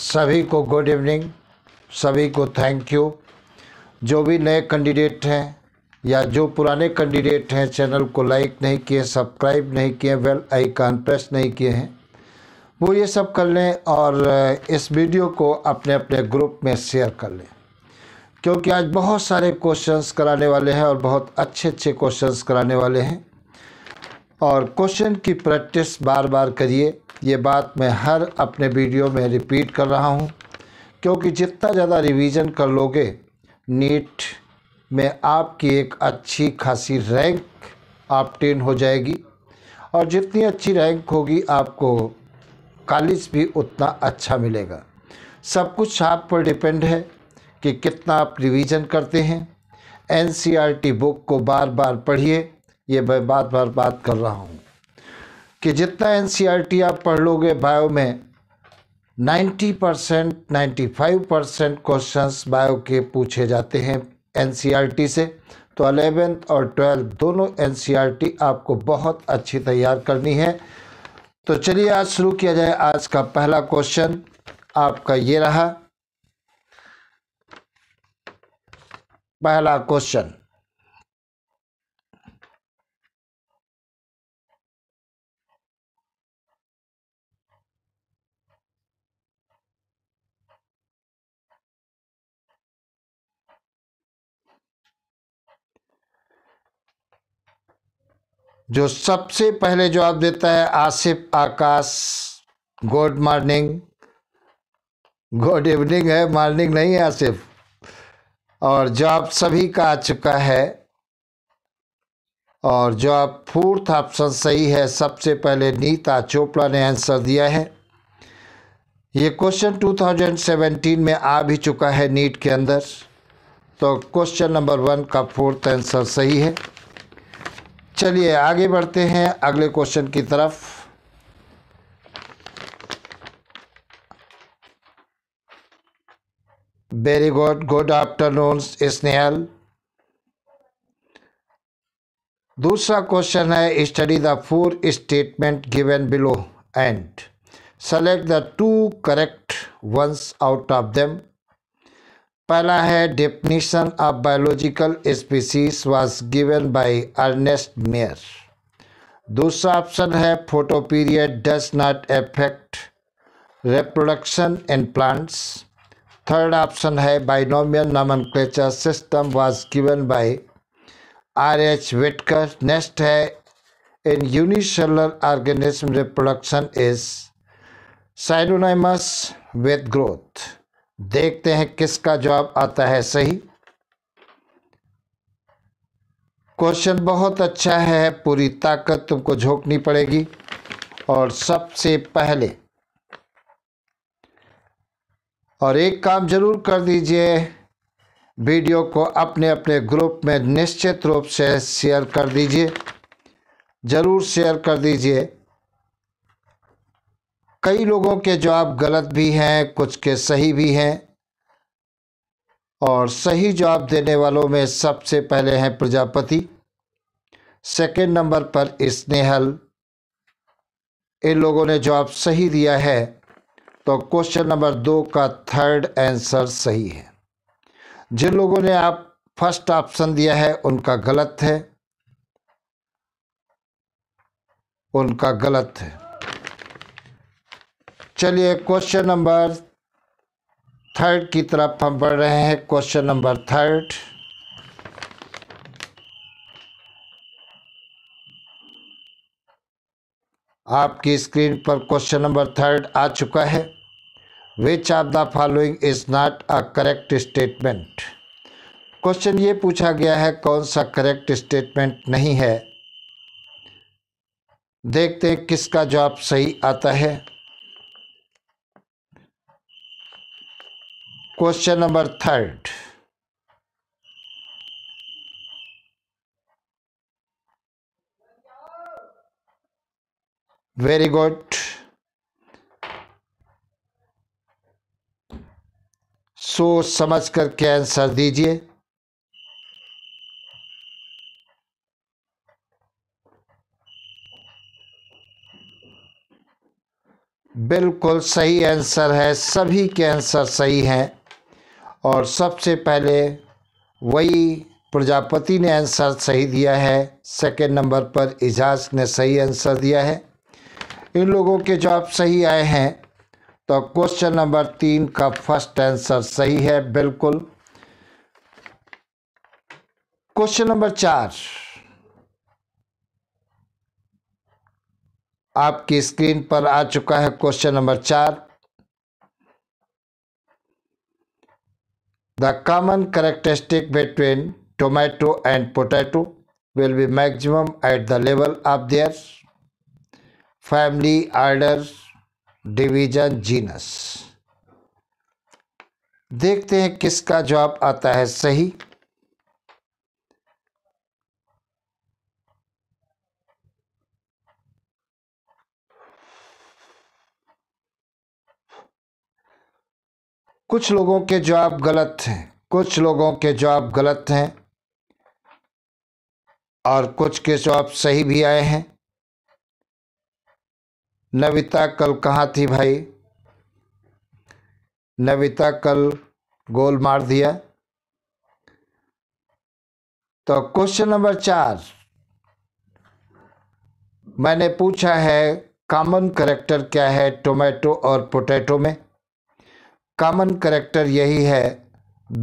सभी को good evening सभी को थैंक यू जो भी नए कैंडिडेट हैं या जो पुराने कैंडिडेट हैं चैनल को लाइक नहीं किए सब्सक्राइब नहीं किए वेल आइकन प्रेस नहीं किए हैं वो ये सब कर लें और इस वीडियो को अपने अपने ग्रुप में शेयर कर लें क्योंकि आज बहुत सारे क्वेश्चंस कराने वाले हैं और बहुत अच्छे अच्छे क्वेश्चंस कराने वाले हैं और क्वेश्चन की प्रैक्टिस बार बार करिए ये बात मैं हर अपने वीडियो में रिपीट कर रहा हूँ क्योंकि जितना ज़्यादा रिवीजन कर लोगे नीट में आपकी एक अच्छी खासी रैंक टेन हो जाएगी और जितनी अच्छी रैंक होगी आपको कॉलेज भी उतना अच्छा मिलेगा सब कुछ आप पर डिपेंड है कि कितना आप रिवीजन करते हैं एनसीईआरटी बुक को बार बार पढ़िए ये मैं बार बार बात कर रहा हूँ कि जितना एन e आप पढ़ लोगे बायो में 90 percent ninety five percent question bio के पूछे जाते हैं एन e से तो अलेवेंथ और ट्वेल्थ दोनों एन e आपको बहुत अच्छी तैयार करनी है तो चलिए आज शुरू किया जाए आज का पहला क्वेश्चन आपका ये रहा पहला क्वेश्चन जो सबसे पहले जवाब देता है Asif Akash good morning good evening है मॉर्निंग नहीं है आसिफ और जवाब सभी का आ चुका है और जवाब फोर्थ ऑप्शन सही है सबसे पहले नीता चोपड़ा ने आंसर दिया है ये क्वेश्चन 2017 में आ भी चुका है नीट के अंदर तो क्वेश्चन नंबर वन का फोर्थ आंसर सही है चलिए आगे बढ़ते हैं अगले क्वेश्चन की तरफ very good good afternoon Snehal दूसरा क्वेश्चन है study the four statement given below and select the two correct ones out of them पहला है definition of biological species was given by Ernest Mayr दूसरा ऑप्शन है photoperiod does not affect reproduction in plants third option है binomial nomenclature system was given by R H Whittaker next है in unicellular organism reproduction is synonymous with growth देखते हैं किसका जवाब आता है सही क्वेश्चन बहुत अच्छा है पूरी ताकत तुमको झोंकनी पड़ेगी और सबसे पहले और एक काम जरूर कर दीजिए वीडियो को अपने अपने ग्रुप में निश्चित रूप से शेयर कर दीजिए ज़रूर शेयर कर दीजिए कई लोगों के जवाब गलत भी हैं कुछ के सही भी हैं और सही जवाब देने वालों में सबसे पहले हैं प्रजापति सेकेंड नंबर पर स्नेहल इन लोगों ने जवाब सही दिया है तो क्वेश्चन नंबर दो का थर्ड आंसर सही है जिन लोगों ने आप फर्स्ट ऑप्शन दिया है उनका गलत है उनका गलत है चलिए क्वेश्चन नंबर थर्ड की तरफ हम बढ़ रहे हैं क्वेश्चन नंबर थर्ड आपकी स्क्रीन पर क्वेश्चन नंबर थर्ड आ चुका है which of the following is not a correct statement question ये पूछा गया है कौन सा करेक्ट स्टेटमेंट नहीं है देखते हैं किसका जवाब सही आता है question number third very good सोच समझ करके आंसर दीजिए बिल्कुल सही आंसर है सभी के आंसर सही हैं और सबसे पहले वही प्रजापति ने आंसर सही दिया है सेकेंड नंबर पर एजाज ने सही आंसर दिया है इन लोगों के जवाब सही आए हैं तो क्वेश्चन नंबर तीन का फर्स्ट आंसर सही है बिल्कुल क्वेश्चन नंबर चार आपकी स्क्रीन पर आ चुका है क्वेश्चन नंबर चार The common characteristic between tomato and potato will be maximum at the level of their family, order, division, genus देखते हैं किसका जवाब आता है सही कुछ लोगों के जवाब गलत हैं कुछ लोगों के जवाब गलत हैं और कुछ के जवाब सही भी आए हैं नविता कल कहाँ थी भाई नविता कल गोल मार दिया तो क्वेश्चन नंबर चार मैंने पूछा है कॉमन करेक्टर क्या है टोमेटो और पोटैटो में कॉमन करेक्टर यही है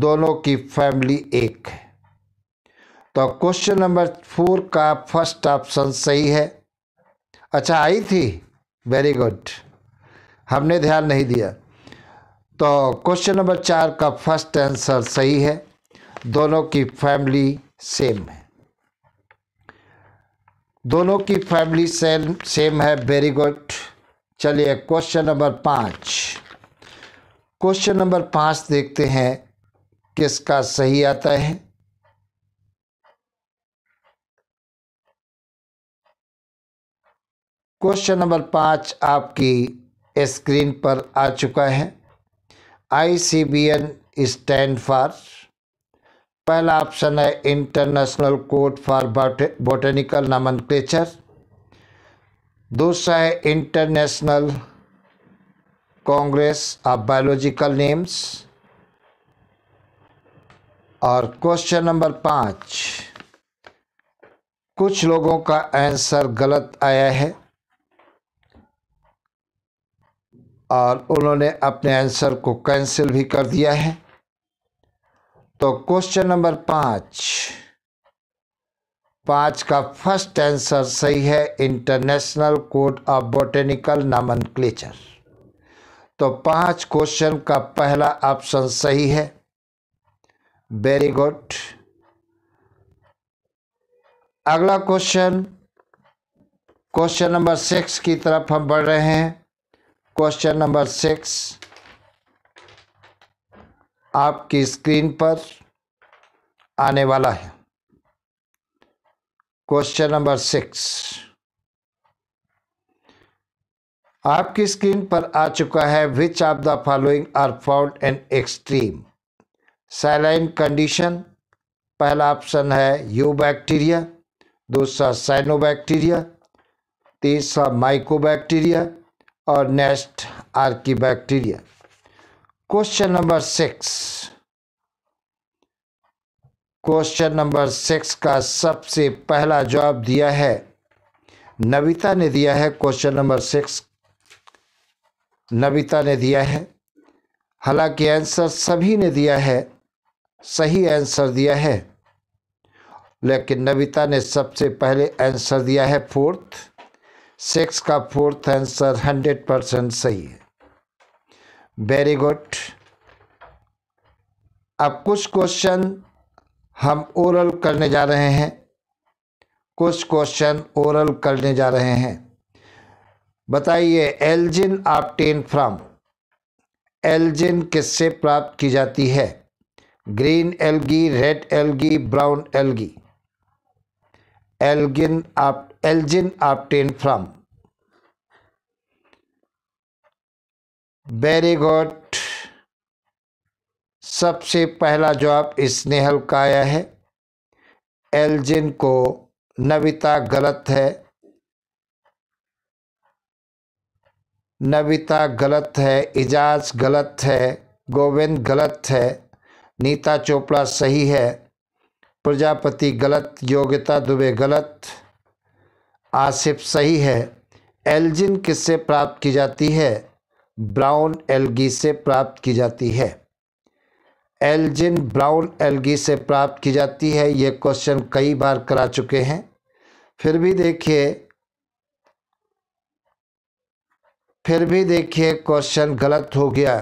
दोनों की फैमिली एक है तो क्वेश्चन नंबर फोर का फर्स्ट ऑप्शन सही है अच्छा आई थी वेरी गुड हमने ध्यान नहीं दिया तो क्वेश्चन नंबर चार का फर्स्ट आंसर सही है दोनों की फैमिली सेम है दोनों की फैमिली सेम सेम है वेरी गुड चलिए क्वेश्चन नंबर पाँच क्वेश्चन नंबर पांच देखते हैं किसका सही आता है क्वेश्चन नंबर पांच आपकी स्क्रीन पर आ चुका है I C B N stand for पहला ऑप्शन है international code for botanical nomen दूसरा है international congress of biological names और क्वेश्चन नंबर पाँच कुछ लोगों का आंसर गलत आया है और उन्होंने अपने आंसर को कैंसिल भी कर दिया है तो क्वेश्चन नंबर पाँच पाँच का फर्स्ट आंसर सही है international code of botanical nomen तो पांच क्वेश्चन का पहला ऑप्शन सही है वेरी गुड अगला क्वेश्चन क्वेश्चन नंबर सिक्स की तरफ हम बढ़ रहे हैं क्वेश्चन नंबर सिक्स आपकी स्क्रीन पर आने वाला है क्वेश्चन नंबर सिक्स आपकी स्क्रीन पर आ चुका है which of the following are found in extreme saline condition पहला ऑप्शन है यू बैक्टीरिया दूसरा साइनोबैक्टीरिया तीसरा बैक्टीरिया और next bacteria question number six question number six का सबसे पहला जवाब दिया है नविता ने दिया है क्वेश्चन नंबर सिक्स नविता ने दिया है हालांकि आंसर सभी ने दिया है सही आंसर दिया है लेकिन नविता ने सबसे पहले आंसर दिया है फोर्थ सिक्स का फोर्थ आंसर हंड्रेड परसेंट सही है वेरी गुड अब कुछ क्वेश्चन हम ओरल करने जा रहे हैं कुछ क्वेश्चन ओरल करने जा रहे हैं बताइए एल्जिन टेन फ्रॉम एल्जिन किससे प्राप्त की जाती है green algae red algae brown algae algin आप algin obtain from very good सबसे पहला जवाब स्नेहल का आया है एल्जिन को नविता गलत है नविता गलत है एजाज गलत है गोविंद गलत है नीता चोपड़ा सही है प्रजापति गलत योग्यता दुबे गलत आसिफ सही है एल्जिन किससे प्राप्त की जाती है ब्राउन एल्गी से प्राप्त की जाती है एल्जिन ब्राउन एल्गी से प्राप्त की जाती है ये क्वेश्चन कई बार करा चुके हैं फिर भी देखिए फिर भी देखिए क्वेश्चन गलत हो गया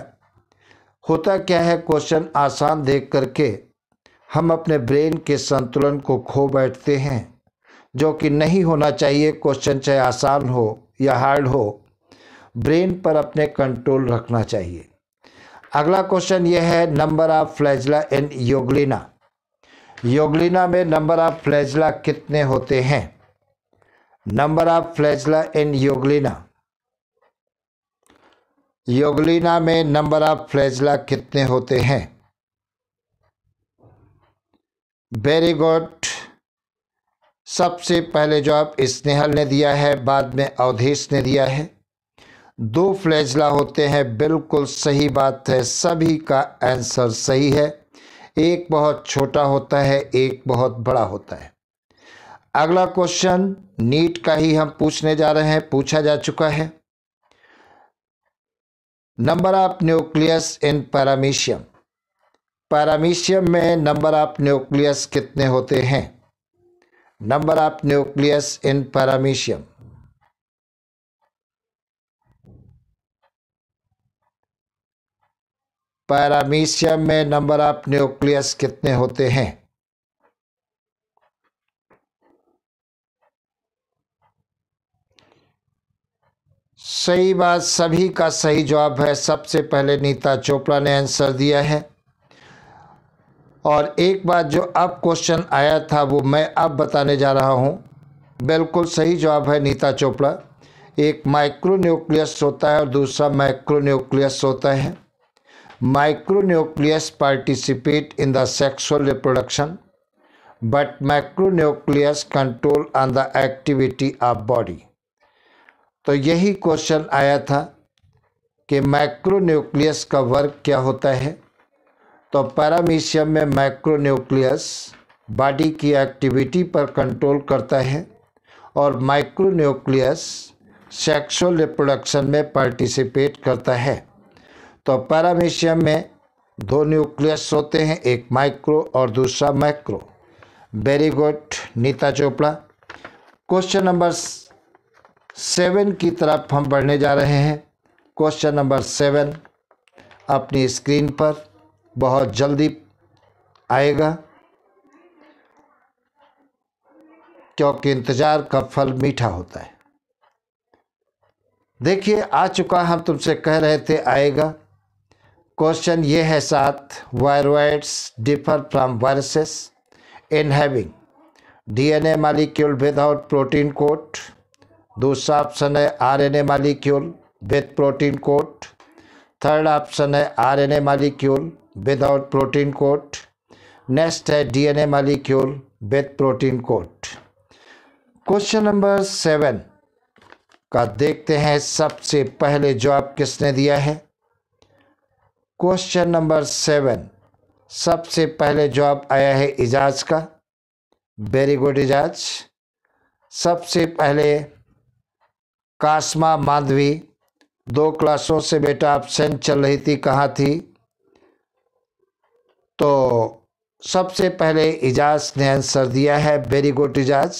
होता क्या है क्वेश्चन आसान देख करके हम अपने ब्रेन के संतुलन को खो बैठते हैं जो कि नहीं होना चाहिए क्वेश्चन चाहे आसान हो या हार्ड हो ब्रेन पर अपने कंट्रोल रखना चाहिए अगला क्वेश्चन यह है number of flagella in Euglena Euglena में नंबर ऑफ फ्लैजला कितने होते हैं number of flagella in Euglena Euglena में नंबर ऑफ फ्लैजला कितने होते हैं वेरी गुड सबसे पहले जवाब स्नेहल ने दिया है बाद में अवधेश ने दिया है दो फ्लैजला होते हैं बिल्कुल सही बात है सभी का आंसर सही है एक बहुत छोटा होता है एक बहुत बड़ा होता है अगला क्वेश्चन नीट का ही हम पूछने जा रहे हैं पूछा जा चुका है number of nucleus in Paramecium Paramecium में नंबर ऑफ न्यूक्लियस कितने होते हैं number of nucleus in Paramecium Paramecium में नंबर ऑफ न्यूक्लियस कितने होते हैं सही बात सभी का सही जवाब है सबसे पहले नीता चोपड़ा ने आंसर दिया है और एक बात जो अब क्वेश्चन आया था वो मैं अब बताने जा रहा हूँ बिल्कुल सही जवाब है नीता चोपड़ा एक माइक्रो न्यूक्लियस होता है और दूसरा माइक्रो न्यूक्लियस होता है micronucleus participate in the sexual reproduction but micronucleus control on the activity of body तो यही क्वेश्चन आया था कि माइक्रोन्यूक्लियस का वर्क क्या होता है तो पैरामीशियम में माइक्रोन्यूक्लियस बॉडी की एक्टिविटी पर कंट्रोल करता है और माइक्रोन्यूक्लियस सेक्सुअल रिप्रोडक्शन में पार्टिसिपेट करता है तो पैरामीशियम में दो न्यूक्लियस होते हैं एक माइक्रो और दूसरा micro very good Neeta Chopra question number seven की तरफ हम बढ़ने जा रहे हैं क्वेश्चन नंबर सेवन अपनी स्क्रीन पर बहुत जल्दी आएगा क्योंकि इंतज़ार का फल मीठा होता है देखिए आ चुका हम तुमसे कह रहे थे आएगा क्वेश्चन ये है साथ viroids differ from viruses in having DNA molecule without protein coat दूसरा ऑप्शन है RNA molecule with protein coat third option है RNA molecule without protein coat next है DNA molecule with protein coat question number seven का देखते हैं सबसे पहले जवाब किसने दिया है क्वेश्चन नंबर सेवन सबसे पहले जवाब आया है इजाज का वेरी गुड इजाज सबसे पहले कास्मा माधवी दो क्लासों से बेटा एबसेंट चल रही थी कहाँ थी तो सबसे पहले इजाज ने आंसर दिया है वेरी गुड इजाज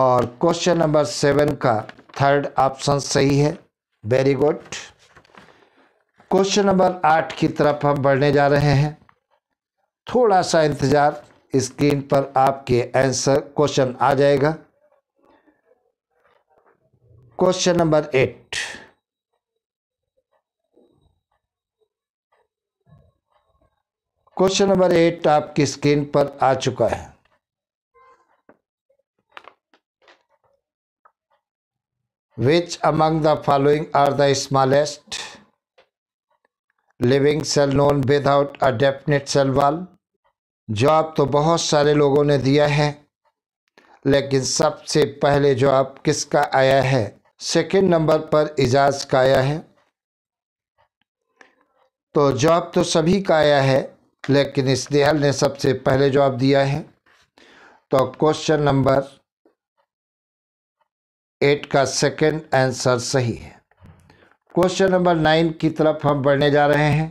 और क्वेश्चन नंबर सेवन का थर्ड ऑप्शन सही है वेरी गुड क्वेश्चन नंबर आठ की तरफ हम बढ़ने जा रहे हैं थोड़ा सा इंतज़ार स्क्रीन पर आपके आंसर क्वेश्चन आ जाएगा question number eight question number eight आपकी स्क्रीन पर आ चुका है which among the following are the smallest living cell known without a definite cell wall जवाब तो बहुत सारे लोगों ने दिया है लेकिन सबसे पहले जवाब किसका आया है सेकेंड नंबर पर एजाज का आया है तो जवाब तो सभी का आया है लेकिन इसदयाल ने सबसे पहले जवाब दिया है तो क्वेश्चन नंबर एट का सेकेंड आंसर सही है क्वेश्चन नंबर नाइन की तरफ हम बढ़ने जा रहे हैं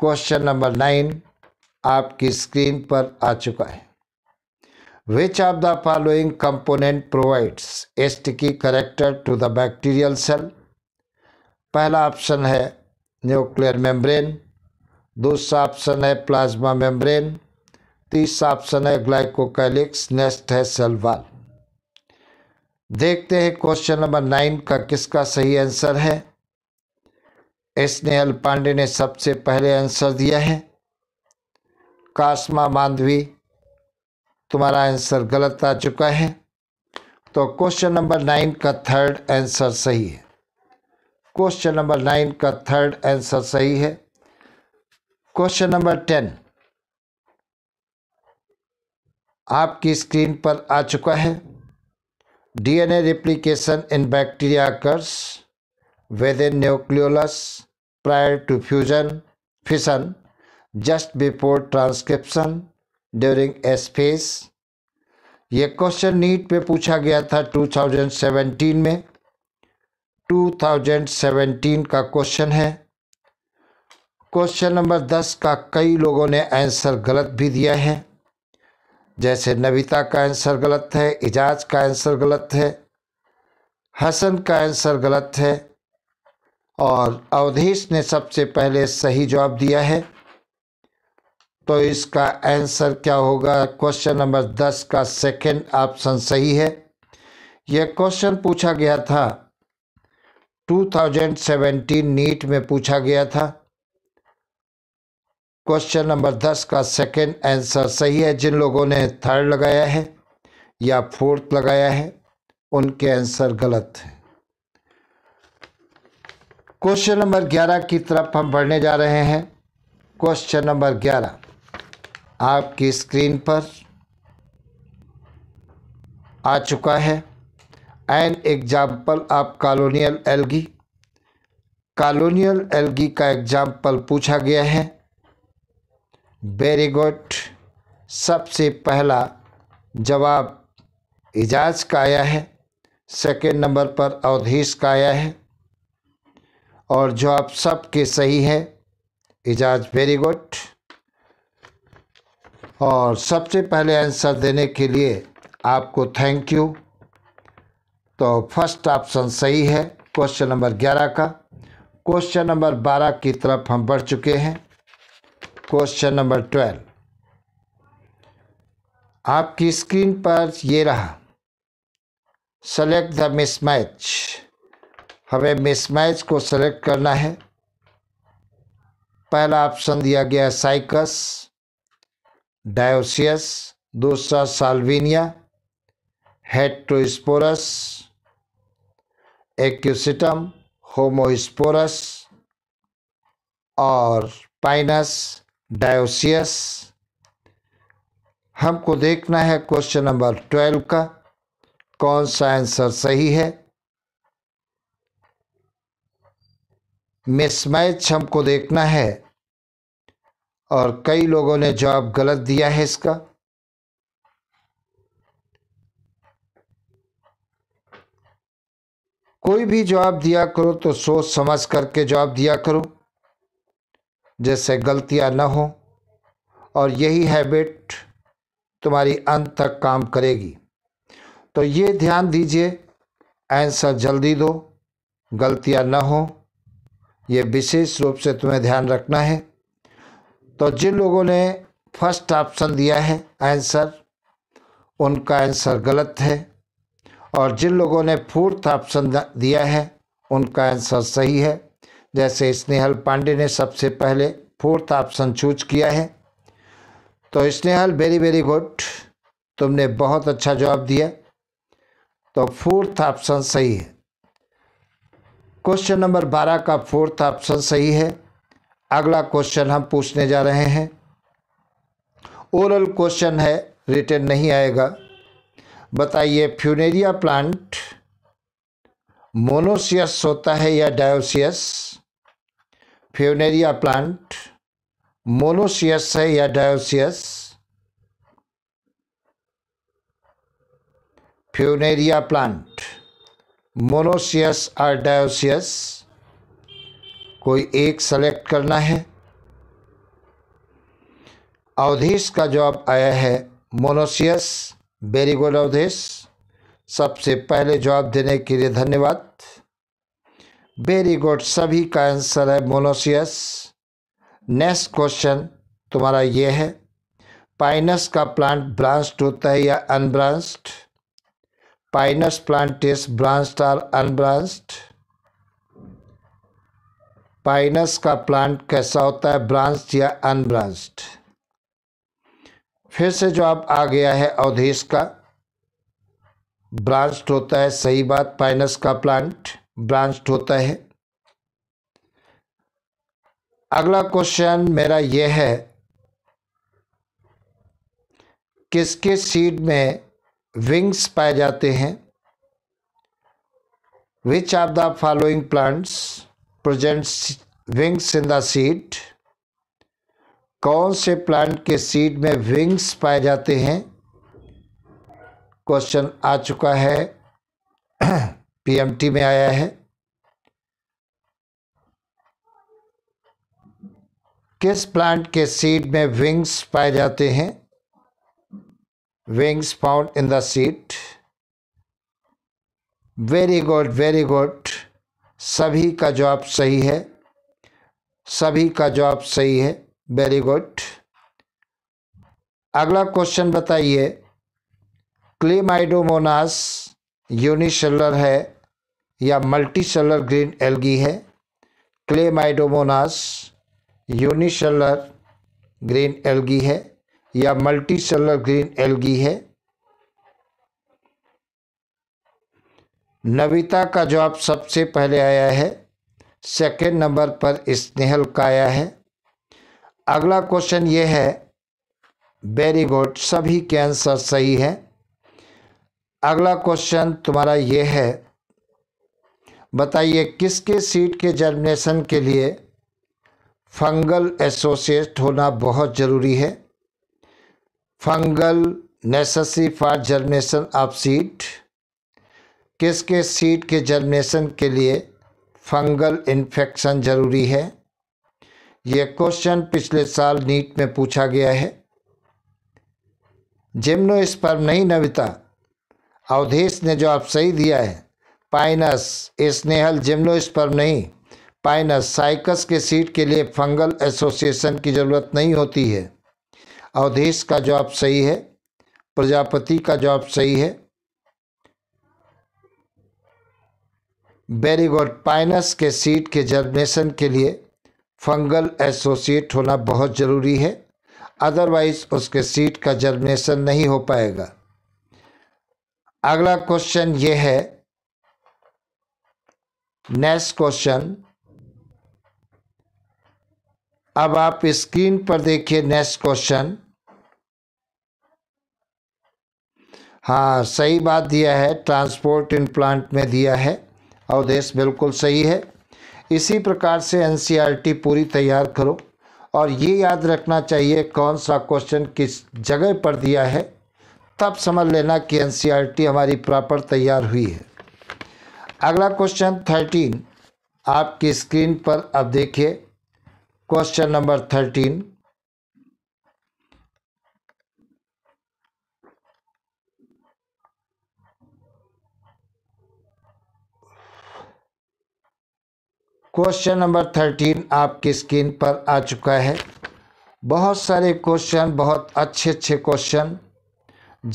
क्वेश्चन नंबर नाइन आपकी स्क्रीन पर आ चुका है Which of the following component provides STK character to the bacterial cell? पहला ऑप्शन है न्यूक्लियर मेम्ब्रेन दूसरा ऑप्शन है प्लाज्मा मेम्ब्रेन तीसरा ऑप्शन है ग्लाइकोकैलिक्स नेक्स्ट है सेलवाल देखते हैं क्वेश्चन नंबर नाइन का किसका सही आंसर है स्नेहल पांडे ने सबसे पहले आंसर दिया है कासमा मांधवी तुम्हारा आंसर गलत आ चुका है तो क्वेश्चन नंबर नाइन का थर्ड आंसर सही है क्वेश्चन नंबर नाइन का थर्ड आंसर सही है क्वेश्चन नंबर टेन आपकी स्क्रीन पर आ चुका है DNA replication in bacteria occurs within nucleolus prior to fusion fission just before transcription during space ये क्वेश्चन नीट पे पूछा गया था 2017 में 2017 का क्वेश्चन है क्वेश्चन नंबर 10 का कई लोगों ने आंसर गलत भी दिया है जैसे नविता का आंसर गलत है इजाज का आंसर गलत है हसन का आंसर गलत है और अवधेश ने सबसे पहले सही जवाब दिया है तो इसका आंसर क्या होगा क्वेश्चन नंबर दस का सेकंड ऑप्शन सही है यह क्वेश्चन पूछा गया था 2017 नीट में पूछा गया था क्वेश्चन नंबर दस का सेकंड आंसर सही है जिन लोगों ने थर्ड लगाया है या फोर्थ लगाया है उनके आंसर गलत हैं क्वेश्चन नंबर ग्यारह की तरफ हम बढ़ने जा रहे हैं क्वेश्चन नंबर ग्यारह आपकी स्क्रीन पर आ चुका है एन एग्जाम्पल आप कॉलोनियल एल्गी कॉलोनियल एल्गी का एग्जाम्पल पूछा गया है वेरी गुड सबसे पहला जवाब इजाज का आया है सेकेंड नंबर पर अवधेश का आया है और जो आप सबके सही है इजाज वेरी गुड और सबसे पहले आंसर देने के लिए आपको थैंक यू तो फर्स्ट ऑप्शन सही है क्वेश्चन नंबर ग्यारह का क्वेश्चन नंबर बारह की तरफ हम बढ़ चुके हैं क्वेश्चन नंबर ट्वेल्व आपकी स्क्रीन पर ये रहा सेलेक्ट द मिसमैच हमें मिसमैच को सेलेक्ट करना है पहला ऑप्शन दिया गया है साइकस डायोसियस दूसरा साल्विनिया हेट्रोस्पोरस एक्यूसिटम होमोस्पोरस और पाइनस डायोसियस हमको देखना है क्वेश्चन नंबर ट्वेल्व का कौन सा आंसर सही है मिसमैच हमको देखना है और कई लोगों ने जवाब गलत दिया है इसका कोई भी जवाब दिया करो तो सोच समझ करके जवाब दिया करो जैसे गलतियां ना हो और यही हैबिट तुम्हारी अंत तक काम करेगी तो ये ध्यान दीजिए आंसर जल्दी दो गलतियां ना हो ये विशेष रूप से तुम्हें ध्यान रखना है तो जिन लोगों ने फर्स्ट ऑप्शन दिया है आंसर उनका आंसर गलत है और जिन लोगों ने फोर्थ ऑप्शन दिया है उनका आंसर सही है जैसे स्नेहल पांडे ने सबसे पहले फोर्थ ऑप्शन चूज किया है तो स्नेहल वेरी वेरी गुड तुमने बहुत अच्छा जवाब दिया तो फोर्थ ऑप्शन सही है क्वेश्चन नंबर बारह का फोर्थ ऑप्शन सही है अगला क्वेश्चन हम पूछने जा रहे हैं ओरल क्वेश्चन है रिटर्न नहीं आएगा बताइए फ्यूनेरिया प्लांट मोनोसियस होता है या डायोसियस फ्यूनेरिया प्लांट मोनोसियस है या डायोसियस फ्यूनेरिया प्लांट मोनोसियस और डायोसियस कोई एक सेलेक्ट करना है अवधेश का जवाब आया है मोनोसियस वेरी गुड अवधेश सबसे पहले जवाब देने के लिए धन्यवाद वेरी गुड सभी का आंसर है मोनोसियस नेक्स्ट क्वेश्चन तुम्हारा ये है पाइनस का प्लांट ब्रांच होता है या unbranched Pinus plant is branched और अनब्रांच्ड पाइनस का प्लांट कैसा होता है ब्रांच या अनब्रांच्ड फिर से जो आप आ गया है अवधेश का ब्रांच्ड होता है सही बात पाइनस का प्लांट ब्रांच्ड होता है अगला क्वेश्चन मेरा यह है किसके सीड में विंग्स पाए जाते हैं which are the following plants presents wings in the seed कौन से प्लांट के सीड में विंग्स पाए जाते हैं क्वेश्चन आ चुका है पीएमटी में आया है किस प्लांट के सीड में विंग्स पाए जाते हैं wings found in the seed very good very good सभी का जवाब सही है सभी का जवाब सही है वेरी गुड अगला क्वेश्चन बताइए क्लेमाइडोमोनास यूनिशलर है या मल्टी सेलर ग्रीन एल्गी है क्लेमाइडोमोनास यूनिशलर ग्रीन एल्गी है या मल्टी सेलर ग्रीन एल्गी है नविता का जवाब सबसे पहले आया है सेकेंड नंबर पर स्नेहल का आया है अगला क्वेश्चन ये है वेरी गुड सभी के आंसर सही है अगला क्वेश्चन तुम्हारा ये है बताइए किसके सीट के जर्मिनेशन के लिए फंगल एसोसिएट होना बहुत ज़रूरी है fungal necessary for germination of seed किस किस सीड के जर्मिनेशन के लिए फंगल इन्फेक्शन ज़रूरी है ये क्वेश्चन पिछले साल नीट में पूछा गया है जिम्नो इस पर नहीं नविता अवधेश ने आप सही दिया है पाइनस स्नेहल जिम्नो इस पर नहीं पाइनस साइकस के सीट के लिए फंगल एसोसिएशन की ज़रूरत नहीं होती है अवधेश का जवाब सही है प्रजापति का जवाब सही है वेरी गुड पाइनस के सीड के जर्मिनेशन के लिए फंगल एसोसिएट होना बहुत ज़रूरी है अदरवाइज उसके सीड का जर्मिनेशन नहीं हो पाएगा अगला क्वेश्चन ये है नेक्स्ट क्वेश्चन अब आप स्क्रीन पर देखिए नेक्स्ट क्वेश्चन हाँ सही बात दिया है ट्रांसपोर्ट इन प्लांट में दिया है अवदेश बिल्कुल सही है इसी प्रकार से एन e पूरी तैयार करो और ये याद रखना चाहिए कौन सा क्वेश्चन किस जगह पर दिया है तब समझ लेना कि एन e हमारी प्रॉपर तैयार हुई है अगला क्वेश्चन थर्टीन आपकी स्क्रीन पर अब देखिए question number thirteen question number thirteen आपकी स्क्रीन पर आ चुका है बहुत सारे क्वेश्चन बहुत अच्छे अच्छे question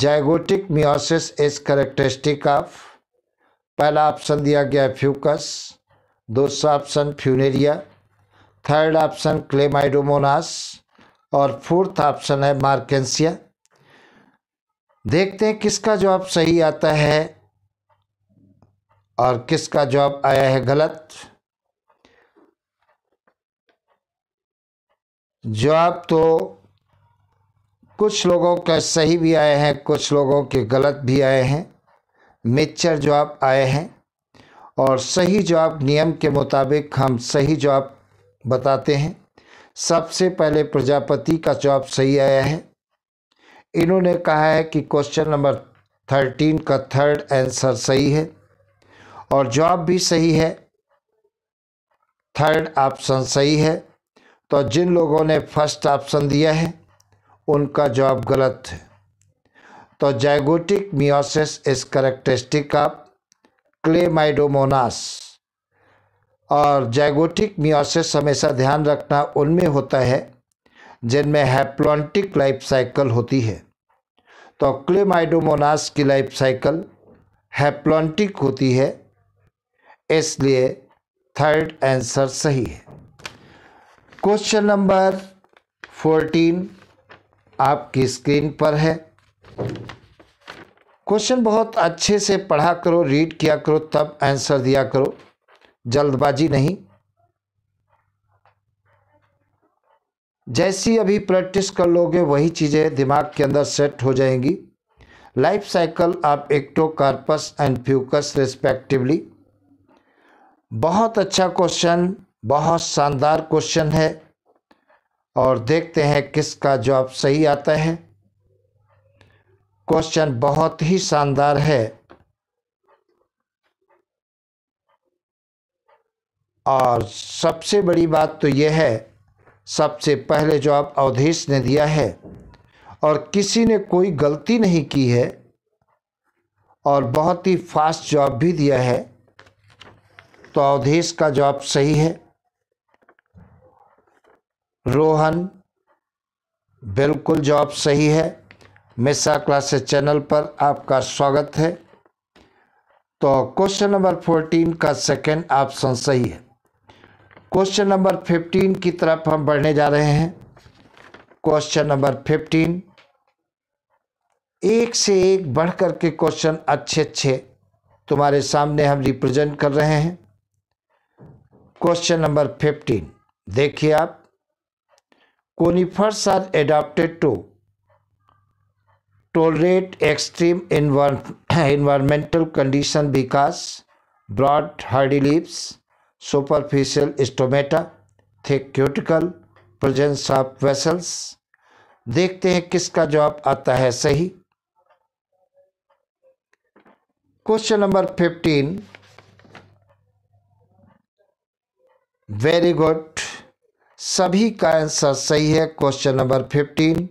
zygotic meiosis is characteristic of पहला ऑप्शन दिया गया है फ्यूकस दूसरा option Funaria third option Chlamydomonas और फोर्थ ऑप्शन है मार्केंसिया देखते हैं किसका जवाब सही आता है और किसका जवाब आया है गलत जवाब तो कुछ लोगों का सही भी आए हैं कुछ लोगों के गलत भी आए हैं मिक्सर जवाब आए हैं और सही जवाब नियम के मुताबिक हम सही जवाब बताते हैं सबसे पहले प्रजापति का जवाब सही आया है इन्होंने कहा है कि क्वेश्चन नंबर थर्टीन का थर्ड आंसर सही है और जवाब भी सही है थर्ड ऑप्शन सही है तो जिन लोगों ने फर्स्ट ऑप्शन दिया है उनका जवाब गलत है तो जैगोटिक मियोसिस इस करेक्टरिस्टिक का क्लेमाइडोमोनास और जैगोटिक मियोसिस हमेशा ध्यान रखना उनमें होता है जिनमें हैप्लॉन्टिक लाइफ साइकिल होती है तो क्लेमाइडोमोनास की लाइफ साइकिल हैप्लॉन्टिक होती है इसलिए थर्ड आंसर सही है क्वेश्चन नंबर फोर्टीन आपकी स्क्रीन पर है क्वेश्चन बहुत अच्छे से पढ़ा करो रीड किया करो तब आंसर दिया करो जल्दबाजी नहीं जैसी अभी प्रैक्टिस कर लोगे वही चीज़ें दिमाग के अंदर सेट हो जाएंगी life cycle ecto Ectocarpus and Fucus respectively बहुत अच्छा क्वेश्चन बहुत शानदार क्वेश्चन है और देखते हैं किसका जवाब सही आता है क्वेश्चन बहुत ही शानदार है और सबसे बड़ी बात तो यह है सबसे पहले जवाब अवधेश ने दिया है और किसी ने कोई गलती नहीं की है और बहुत ही फास्ट जवाब भी दिया है तो अवधेश का जवाब सही है रोहन बिल्कुल जॉब सही है मिसा क्लासेस चैनल पर आपका स्वागत है तो क्वेश्चन नंबर फोर्टीन का सेकंड ऑप्शन सही है क्वेश्चन नंबर फिफ्टीन की तरफ हम बढ़ने जा रहे हैं क्वेश्चन नंबर फिफ्टीन एक से एक बढ़ कर के क्वेश्चन अच्छे अच्छे तुम्हारे सामने हम रिप्रेजेंट कर रहे हैं क्वेश्चन नंबर फिफ्टीन देखिए आप conifers are adapted to tolerate extreme environmental condition because broad hardy leaves, superficial stomata, thick cuticle, presence of vessels. देखते हैं किसका जवाब आता है सही question number fifteen very good सभी का आंसर सही है क्वेश्चन नंबर फिफ्टीन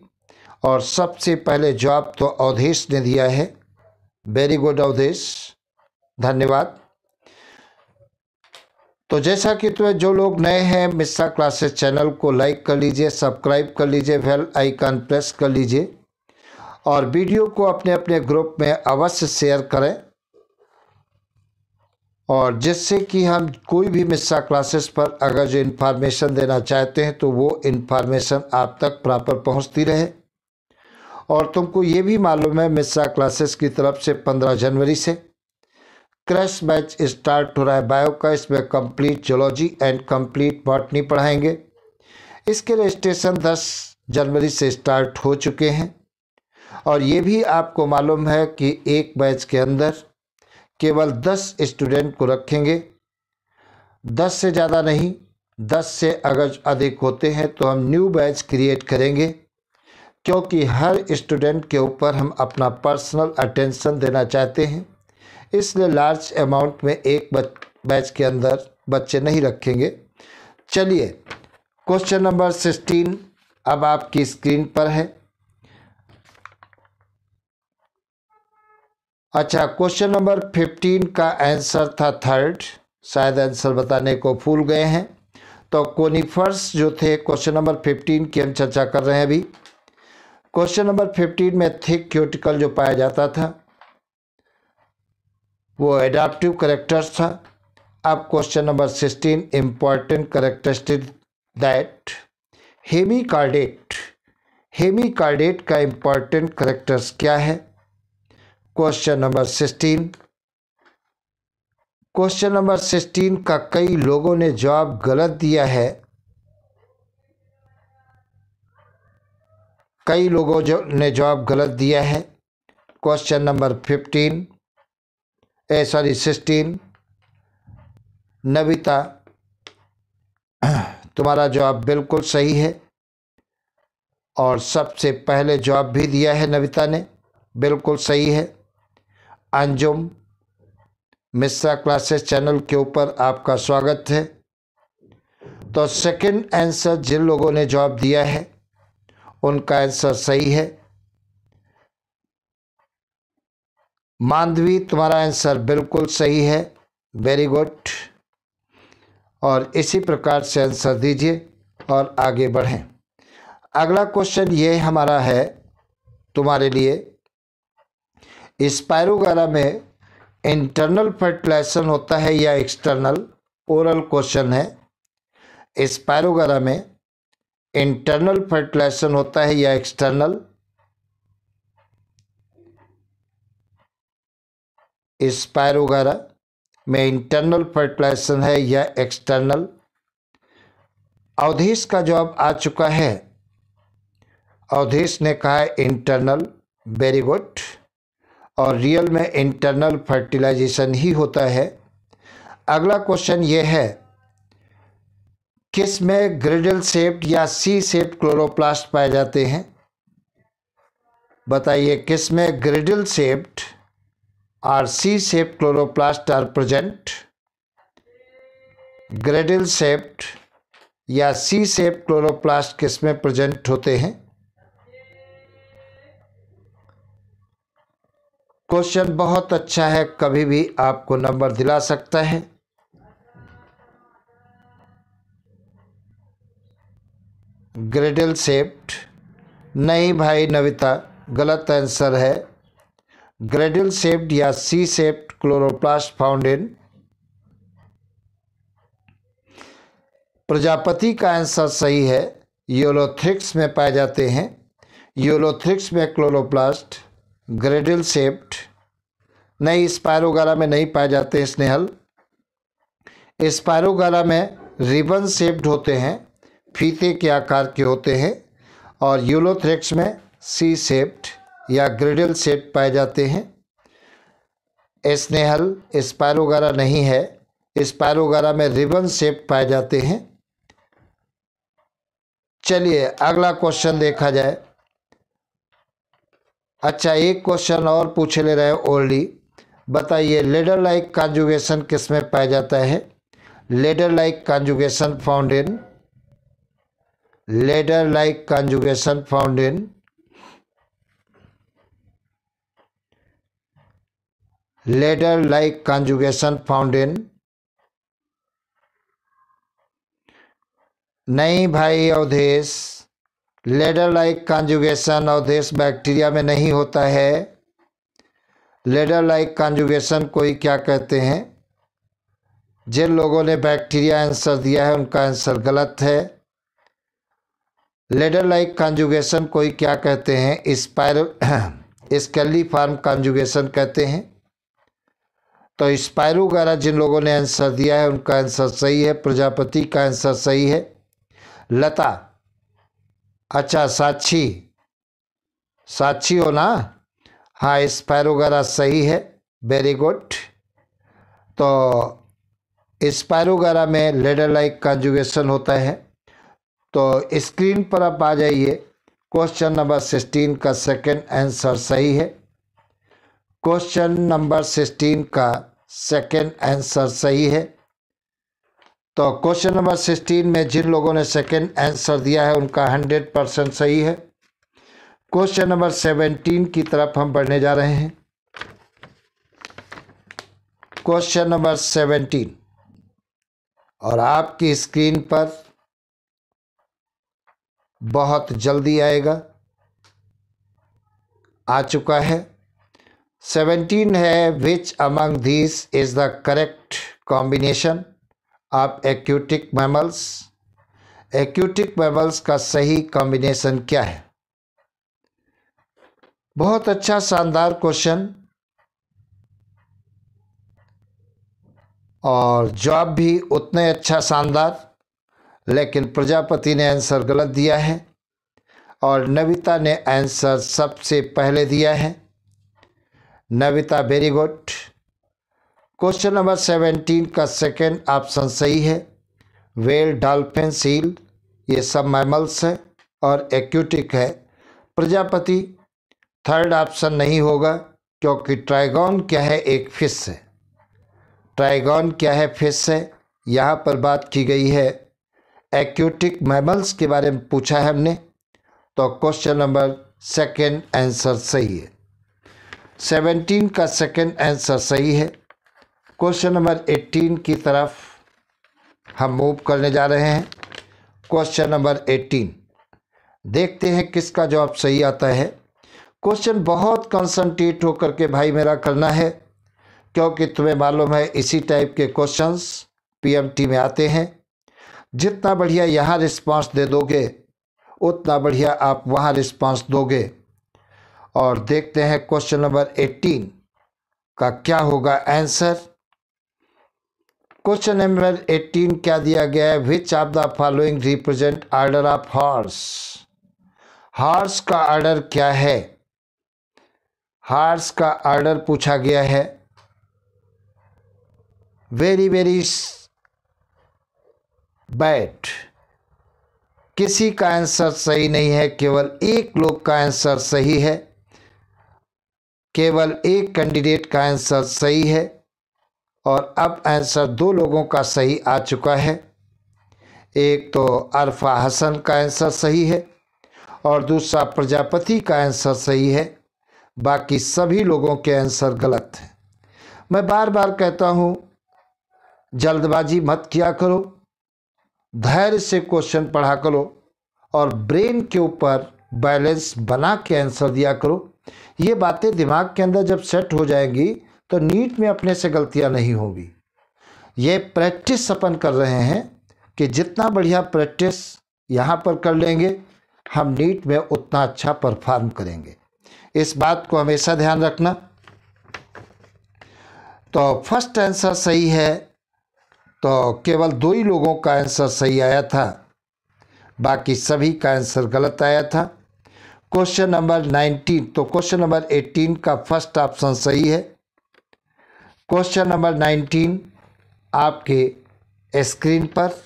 और सबसे पहले जवाब तो अवधेश ने दिया है वेरी गुड अवधेश धन्यवाद तो जैसा कि तो जो लोग नए हैं मिश्रा क्लासेस चैनल को लाइक कर लीजिए सब्सक्राइब कर लीजिए वेल आइकन प्रेस कर लीजिए और वीडियो को अपने अपने ग्रुप में अवश्य शेयर करें और जिससे कि हम कोई भी मिस्सा क्लासेस पर अगर जो इन्फॉर्मेशन देना चाहते हैं तो वो इन्फॉर्मेशन आप तक प्रॉपर पहुंचती रहे और तुमको ये भी मालूम है मिस्सा क्लासेस की तरफ से पंद्रह जनवरी से क्रैश बैच स्टार्ट हो रहा है बायो का इसमें complete zoology and complete botany पढ़ाएंगे इसके रजिस्ट्रेशन दस जनवरी से स्टार्ट हो चुके हैं और ये भी आपको मालूम है कि एक बैच के अंदर केवल दस स्टूडेंट को रखेंगे दस से ज़्यादा नहीं दस से अगर अधिक होते हैं तो हम न्यू बैच क्रिएट करेंगे क्योंकि हर स्टूडेंट के ऊपर हम अपना पर्सनल अटेंशन देना चाहते हैं इसलिए लार्ज अमाउंट में एक बैच के अंदर बच्चे नहीं रखेंगे चलिए क्वेश्चन नंबर सिक्सटीन अब आपकी स्क्रीन पर है अच्छा क्वेश्चन नंबर फिफ्टीन का आंसर था थर्ड शायद आंसर बताने को भूल गए हैं तो कोनिफर्स जो थे क्वेश्चन नंबर फिफ्टीन की हम चर्चा कर रहे हैं अभी क्वेश्चन नंबर फिफ्टीन में थिक क्यूटिकल जो पाया जाता था वो एडाप्टिव करेक्टर्स था अब question number sixteen important characteristic that hemichordate hemichordate का इम्पॉर्टेंट करेक्टर्स क्या है question number sixteen question number sixteen का कई लोगों ने जवाब गलत दिया है कई लोगों जो ने जवाब गलत दिया है question number fifteen uh sorry sixteen Navita तुम्हारा जवाब बिल्कुल सही है और सबसे पहले जवाब भी दिया है नविता ने बिल्कुल सही है अंजुम मिश्रा क्लासेस चैनल के ऊपर आपका स्वागत है तो सेकंड आंसर जिन लोगों ने जवाब दिया है उनका आंसर सही है मांधवी तुम्हारा आंसर बिल्कुल सही है वेरी गुड और इसी प्रकार से आंसर दीजिए और आगे बढ़ें अगला क्वेश्चन ये हमारा है तुम्हारे लिए स्पायरोगारा में इंटरनल फर्टिलाइजेशन होता है या एक्सटर्नल ओरल क्वेश्चन है स्पायरोगारा में इंटरनल फर्टिलाइजेशन होता है या एक्सटर्नल स्पायरोगारा में इंटरनल फर्टिलाइजेशन है या एक्सटर्नल अवधेश का जवाब आ चुका है अवधेश ने कहा है इंटरनल वेरी गुड और रियल में इंटरनल फर्टिलाइजेशन ही होता है अगला क्वेश्चन ये है किस में ग्रेडल सेप्ट या सी सेप्ट क्लोरोप्लास्ट पाए जाते हैं बताइए किस में girdle shaped are C shape chloroplast are present girdle shaped या सी सेप क्लोरोप्लास्ट किस में प्रेजेंट होते हैं क्वेश्चन बहुत अच्छा है कभी भी आपको नंबर दिला सकता है ग्रेडल सेप्ट नहीं भाई नविता गलत आंसर है ग्रेडल सेप्ट या C shaped chloroplast found in Prajapati का आंसर सही है योलोथ्रिक्स में पाए जाते हैं योलोथ्रिक्स में क्लोरोप्लास्ट ग्रेडल सेप्ट नई स्पायरोगाला में नहीं पाए जाते स्नेहल स्पायरोगाला में रिबन सेप्ड होते हैं फीते के आकार के होते हैं और यूलोथ्रेक्स में सी सेप्ट या ग्रेडल सेप्ट पाए जाते हैं स्नेहल स्पायरोगारा नहीं है स्पायरोगारा में रिबन सेप पाए जाते हैं चलिए अगला क्वेश्चन देखा जाए अच्छा एक क्वेश्चन और पूछ ले रहे हैं बताइए लेडर लाइक कॉन्जुगेशन किस में पाया जाता है ladder like conjugation found in ladder like conjugation found in ladder like conjugation found in नहीं भाई Avdhesh ladder like conjugation of this bacteria में नहीं होता है लेडर लाइक कॉन्जुगेशन को ही क्या कहते हैं जिन लोगों ने बैक्टीरिया आंसर दिया है उनका आंसर गलत है लेडर लाइक कॉन्जुगेशन को ही क्या कहते हैं स्पायर स्केली फार्म कॉन्जुगेशन कहते हैं तो स्पायरू वगैरह जिन लोगों ने आंसर दिया है उनका आंसर सही है प्रजापति का आंसर सही है लता अच्छा साक्षी साक्षी हो ना हाँ स्पायरोगरा सही है वेरी गुड तो स्पायरोगरा में लेडर लाइक कंजुगेशन होता है तो स्क्रीन पर आप आ जाइए क्वेश्चन नंबर सिक्सटीन का सेकंड आंसर सही है क्वेश्चन नंबर सिक्सटीन का सेकंड आंसर सही है तो क्वेश्चन नंबर सिक्सटीन में जिन लोगों ने सेकेंड आंसर दिया है उनका हंड्रेड परसेंट सही है क्वेश्चन नंबर सेवेंटीन की तरफ हम बढ़ने जा रहे हैं क्वेश्चन नंबर सेवेंटीन और आपकी स्क्रीन पर बहुत जल्दी आएगा आ चुका है सेवेंटीन है which among this is the correct combination आप एक्यूटिक मैमल्स एक्यूटिक मैमल्स का सही कॉम्बिनेशन क्या है बहुत अच्छा शानदार क्वेश्चन और जवाब भी उतने अच्छा शानदार लेकिन प्रजापति ने आंसर गलत दिया है और नविता ने आंसर सबसे पहले दिया है Navita very good question number seventeen का सेकेंड ऑप्शन सही है वेल डॉल्फिन सील ये सब मैमल्स हैं और एक्यूटिक है प्रजापति थर्ड ऑप्शन नहीं होगा क्योंकि ट्राइगॉन क्या है एक फिश है ट्राइगॉन क्या है फिश है यहाँ पर बात की गई है एक्यूटिक मैमल्स के बारे में पूछा है हमने तो क्वेश्चन नंबर सेकेंड आंसर सही है सेवेंटीन का सेकेंड आंसर सही है क्वेश्चन नंबर एट्टीन की तरफ हम मूव करने जा रहे हैं क्वेश्चन नंबर एट्टीन देखते हैं किसका जवाब सही आता है क्वेश्चन बहुत कंसनट्रेट होकर के भाई मेरा करना है क्योंकि तुम्हें मालूम है इसी टाइप के क्वेश्चंस पीएमटी में आते हैं जितना बढ़िया यहाँ रिस्पांस दे दोगे उतना बढ़िया आप वहाँ रिस्पांस दोगे और देखते हैं क्वेश्चन नंबर एट्टीन का क्या होगा आंसर क्वेश्चन नंबर 18 क्या दिया गया है which of the following represent order of horse horse का आर्डर क्या है हॉर्स का आर्डर पूछा गया है वेरी वेरी बैट किसी का आंसर सही नहीं है केवल एक लोग का आंसर सही है केवल एक कैंडिडेट का आंसर सही है और अब आंसर दो लोगों का सही आ चुका है एक तो अरफा हसन का आंसर सही है और दूसरा प्रजापति का आंसर सही है बाकी सभी लोगों के आंसर गलत हैं मैं बार बार कहता हूँ जल्दबाजी मत किया करो धैर्य से क्वेश्चन पढ़ा करो और ब्रेन के ऊपर बैलेंस बना के आंसर दिया करो ये बातें दिमाग के अंदर जब सेट हो जाएंगी तो नीट में अपने से गलतियां नहीं होगी ये प्रैक्टिस अपन कर रहे हैं कि जितना बढ़िया प्रैक्टिस यहाँ पर कर लेंगे हम नीट में उतना अच्छा परफॉर्म करेंगे इस बात को हमेशा ध्यान रखना तो फर्स्ट आंसर सही है तो केवल दो ही लोगों का आंसर सही आया था बाकी सभी का आंसर गलत आया था क्वेश्चन नंबर नाइनटीन तो क्वेश्चन नंबर एटीन का फर्स्ट ऑप्शन सही है क्वेश्चन नंबर नाइनटीन आपके स्क्रीन पर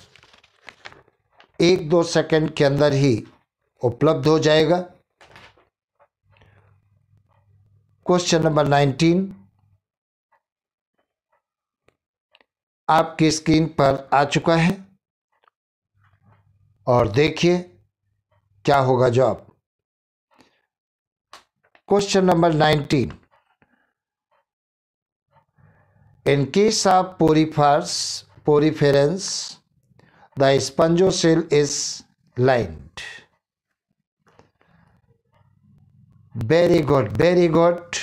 एक दो सेकंड के अंदर ही उपलब्ध हो जाएगा क्वेश्चन नंबर नाइनटीन आपकी स्क्रीन पर आ चुका है और देखिए क्या होगा जॉब question number nineteen In case of porifers, poriferans, the cell is lined. Very good very good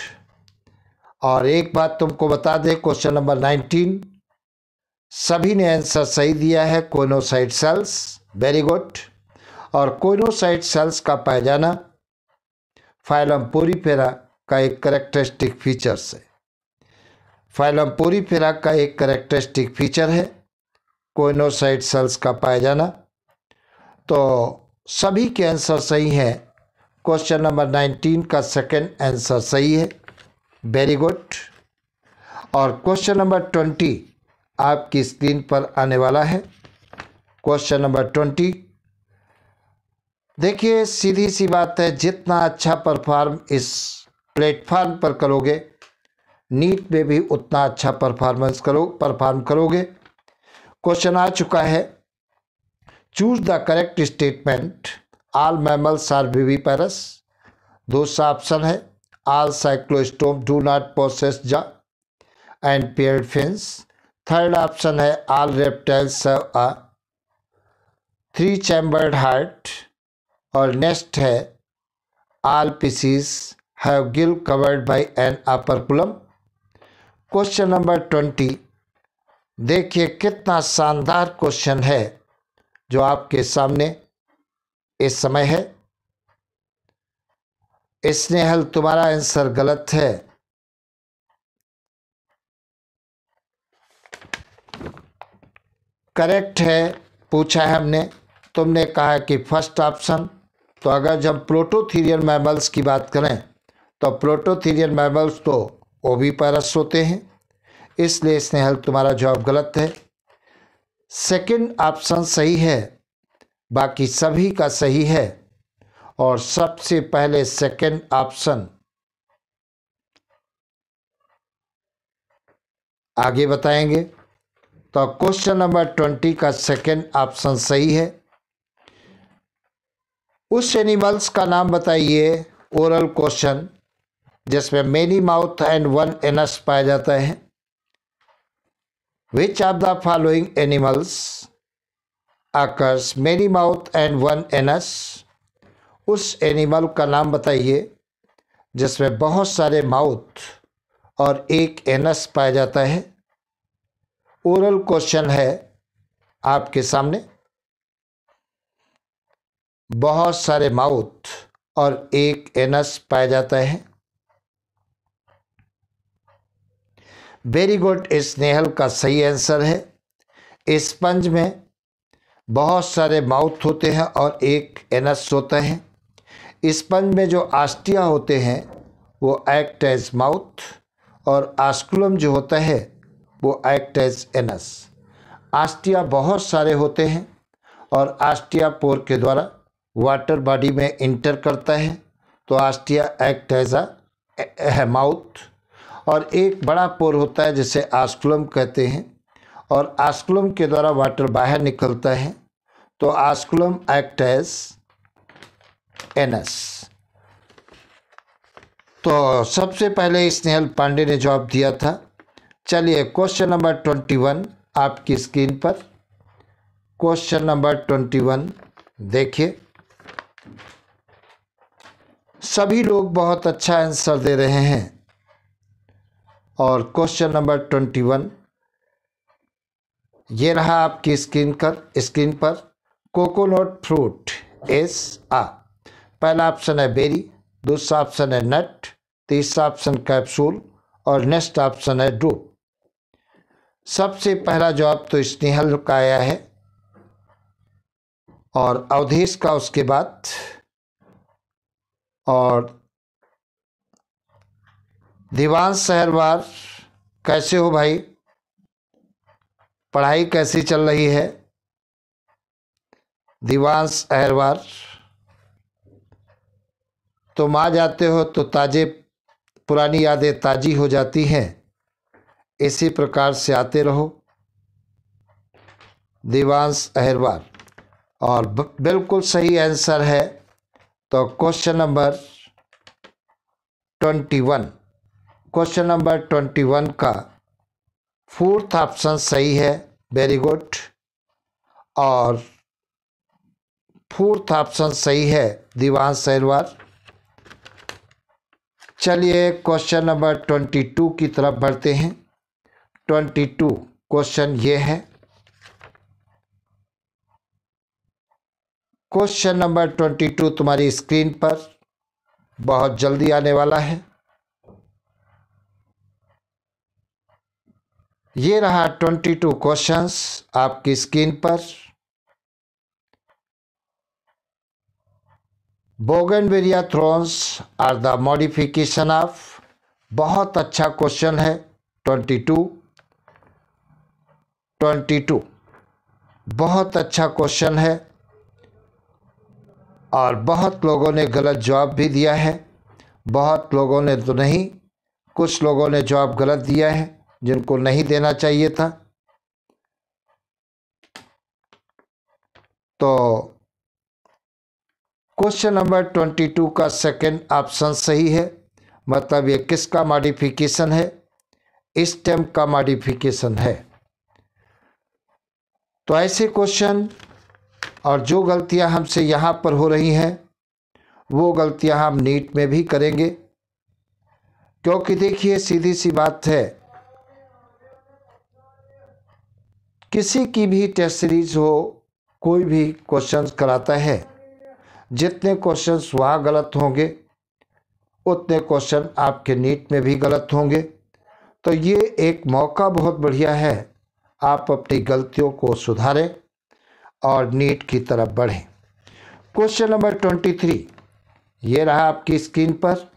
और एक बात तुमको बता दे क्वेश्चन नंबर नाइनटीन सभी ने आंसर सही दिया है कोनोसाइट सेल्स वेरी गुड और कोनोसाइट सेल्स का जाना फाइलम पोरीफेरा का एक करेक्टरिस्टिक फीचर्स है फाइलम पूरी फिराक का एक करेक्टरिस्टिक फीचर है कोइनोसाइट सेल्स का पाया जाना तो सभी के आंसर सही हैं क्वेश्चन नंबर नाइनटीन का सेकेंड आंसर सही है वेरी गुड और क्वेश्चन नंबर ट्वेंटी आपकी स्क्रीन पर आने वाला है क्वेश्चन नंबर ट्वेंटी देखिए सीधी सी बात है जितना अच्छा परफॉर्म इस प्लेटफार्म पर करोगे नीट में भी उतना अच्छा परफॉर्मेंस करो परफॉर्म करोगे क्वेश्चन आ चुका है choose the correct statement all mammals are parous दूसरा ऑप्शन है all cyclostome do not possess jaw and pair fins third option है all reptiles a three chambered heart और नेक्स्ट है all Pisces have gill covered by an operculum question number twenty देखिए कितना शानदार question है जो आपके सामने इस समय है स्नेहल तुम्हारा आंसर गलत है करेक्ट है पूछा है हमने तुमने कहा कि फर्स्ट ऑप्शन तो अगर जब प्रोटोथीरियन मैमल्स की बात करें तो प्रोटोथीरियन मैमल्स तो वो भी पैरस होते हैं इसलिए स्नेहल तुम्हारा जवाब गलत है सेकंड ऑप्शन सही है बाकी सभी का सही है और सबसे पहले सेकंड ऑप्शन आगे बताएंगे तो क्वेश्चन नंबर ट्वेंटी का सेकंड ऑप्शन सही है उस एनिमल्स का नाम बताइए ओरल क्वेश्चन जिसमें many mouth and one anus पाया जाता है which are the following animals occurs many mouth and one anus उस एनिमल का नाम बताइए जिसमें बहुत सारे माउथ और एक एनस पाया जाता है ओरल क्वेश्चन है आपके सामने बहुत सारे माउथ और एक एनस पाया जाता है वेरी गुड स्नेहल का सही आंसर है स्पंज में बहुत सारे माउथ होते हैं और एक एनस होता है स्पंज में जो आस्टिया होते हैं वो एक्ट एज माउथ और आस्कुलम जो होता है वो एक्ट एज एनस आस्टिया बहुत सारे होते हैं और आस्टिया पोर के द्वारा वाटर बॉडी में इंटर करता है तो ostia act as a mouth और एक बड़ा पोर होता है जिसे आस्कुलम कहते हैं और आस्कुलम के द्वारा वाटर बाहर निकलता है तो आस्कुलम एक्ट एज एस तो सबसे पहले स्नेहल पांडे ने जवाब दिया था चलिए क्वेश्चन नंबर ट्वेंटी वन आपकी स्क्रीन पर क्वेश्चन नंबर ट्वेंटी वन देखिए सभी लोग बहुत अच्छा आंसर दे रहे हैं और क्वेश्चन नंबर ट्वेंटी वन ये रहा आपकी स्क्रीन कर स्क्रीन पर कोकोनट फ्रूट एस आ पहला ऑप्शन है बेरी दूसरा ऑप्शन है नट तीसरा ऑप्शन कैप्सूल और नेक्स्ट ऑप्शन है डू सबसे पहला जवाब तो स्नेहल का आया है और अवधेश का उसके बाद और दीवान शहरवार कैसे हो भाई पढ़ाई कैसी चल रही है दीवान शहरवार तुम तो आ जाते हो तो ताज़े पुरानी यादें ताज़ी हो जाती हैं इसी प्रकार से आते रहो दीवांश अहरवार और बिल्कुल सही आंसर है तो question number twenty one question number twenty one का फोर्थ ऑप्शन सही है वेरी गुड और फोर्थ ऑप्शन सही है दीवान सैलवार चलिए क्वेश्चन नंबर ट्वेंटी टू की तरफ बढ़ते हैं ट्वेंटी टू क्वेश्चन ये है क्वेश्चन नंबर ट्वेंटी टू तुम्हारी स्क्रीन पर बहुत जल्दी आने वाला है ये रहा ट्वेंटी टू क्वेश्चंस आपकी स्क्रीन पर Bougainvillea thorns are the modification of बहुत अच्छा क्वेश्चन है ट्वेंटी टू ट्वेंटी टू बहुत अच्छा क्वेश्चन है और बहुत लोगों ने गलत जवाब भी दिया है बहुत लोगों ने तो नहीं कुछ लोगों ने जवाब गलत दिया है जिनको नहीं देना चाहिए था तो क्वेश्चन नंबर ट्वेंटी टू का सेकेंड ऑप्शन सही है मतलब ये किसका मॉडिफिकेशन है इस टर्म का मॉडिफिकेशन है तो ऐसे क्वेश्चन और जो गलतियां हमसे यहाँ पर हो रही हैं वो गलतियां हम नीट में भी करेंगे क्योंकि देखिए सीधी सी बात है किसी की भी टेस्ट सीरीज हो कोई भी क्वेश्चंस कराता है जितने क्वेश्चंस वहाँ गलत होंगे उतने क्वेश्चन आपके नीट में भी गलत होंगे तो ये एक मौका बहुत बढ़िया है आप अपनी गलतियों को सुधारें और नीट की तरफ बढ़ें क्वेश्चन नंबर ट्वेंटी थ्री ये रहा आपकी स्क्रीन पर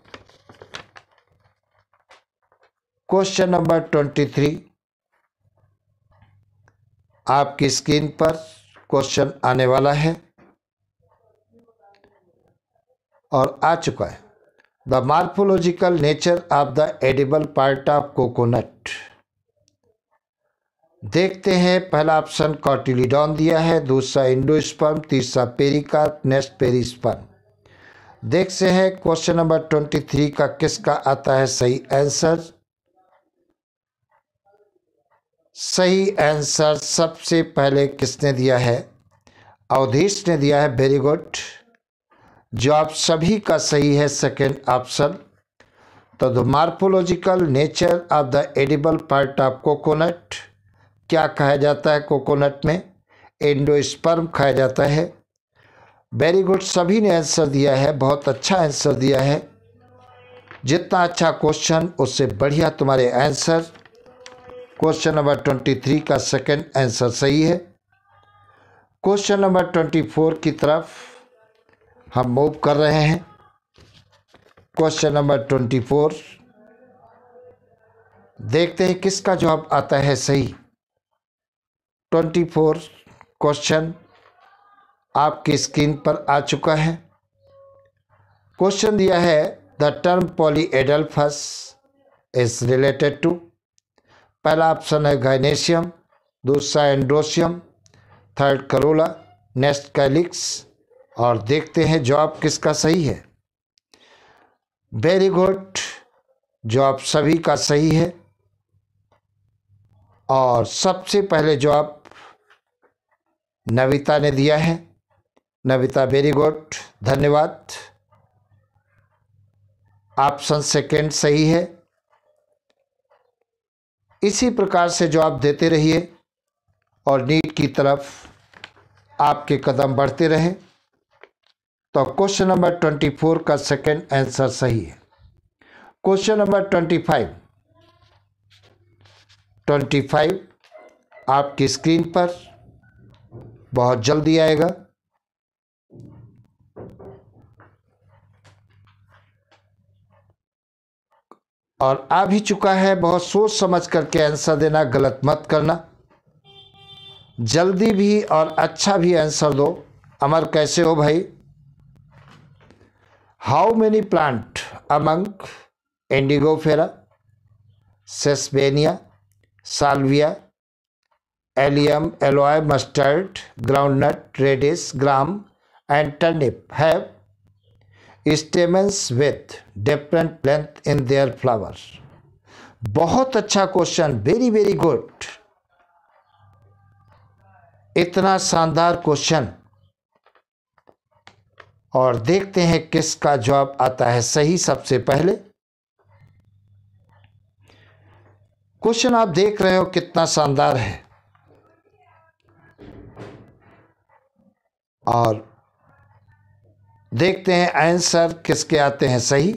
क्वेश्चन नंबर ट्वेंटी थ्री आपकी स्क्रीन पर क्वेश्चन आने वाला है और आ चुका है the morphological nature of the edible part of coconut देखते हैं पहला ऑप्शन कॉटिलीडॉन दिया है दूसरा इंडोस्पर्म तीसरा पेरिका नेक्स्ट पेरिस्पर्म देखते हैं क्वेश्चन नंबर ट्वेंटी थ्री का किसका आता है सही आंसर सही आंसर सबसे पहले किसने दिया है अवधेश ने दिया है वेरी गुड जो आप सभी का सही है सेकेंड ऑप्शन तो the morphological nature of the edible part of coconut क्या कहा जाता है कोकोनट में एंडोस्पर्म खाया जाता है वेरी गुड सभी ने आंसर दिया है बहुत अच्छा आंसर दिया है जितना अच्छा क्वेश्चन उससे बढ़िया तुम्हारे answer question number twenty three का सेकंड आंसर सही है क्वेश्चन नंबर ट्वेंटी फोर की तरफ हम मूव कर रहे हैं क्वेश्चन नंबर ट्वेंटी फोर देखते हैं किसका जवाब आता है सही ट्वेंटी फोर क्वेश्चन आपकी स्क्रीन पर आ चुका है क्वेश्चन दिया है the term polyadelphous is related to पहला ऑप्शन है गाइनेशियम दूसरा androecium third corolla next calyx और देखते हैं जवाब किसका सही है वेरी गुड जवाब सभी का सही है और सबसे पहले जवाब नविता ने दिया है नविता वेरी गुड धन्यवाद ऑप्शन सेकेंड सही है इसी प्रकार से जवाब देते रहिए और नीट की तरफ आपके कदम बढ़ते रहें तो क्वेश्चन नंबर ट्वेंटी फोर का सेकेंड आंसर सही है question number twenty five twenty five आपकी स्क्रीन पर बहुत जल्दी आएगा और आ भी चुका है बहुत सोच समझ करके आंसर देना गलत मत करना जल्दी भी और अच्छा भी आंसर दो अमर कैसे हो भाई how many plant among Indigofera Sesbania Salvia Allium Aloe mustard groundnut radish gram and turnip have stamens with different length in their flower बहुत अच्छा क्वेश्चन वेरी वेरी गुड इतना शानदार क्वेश्चन और देखते हैं किसका जवाब आता है सही सबसे पहले क्वेश्चन आप देख रहे हो कितना शानदार है और देखते हैं आंसर किसके आते हैं सही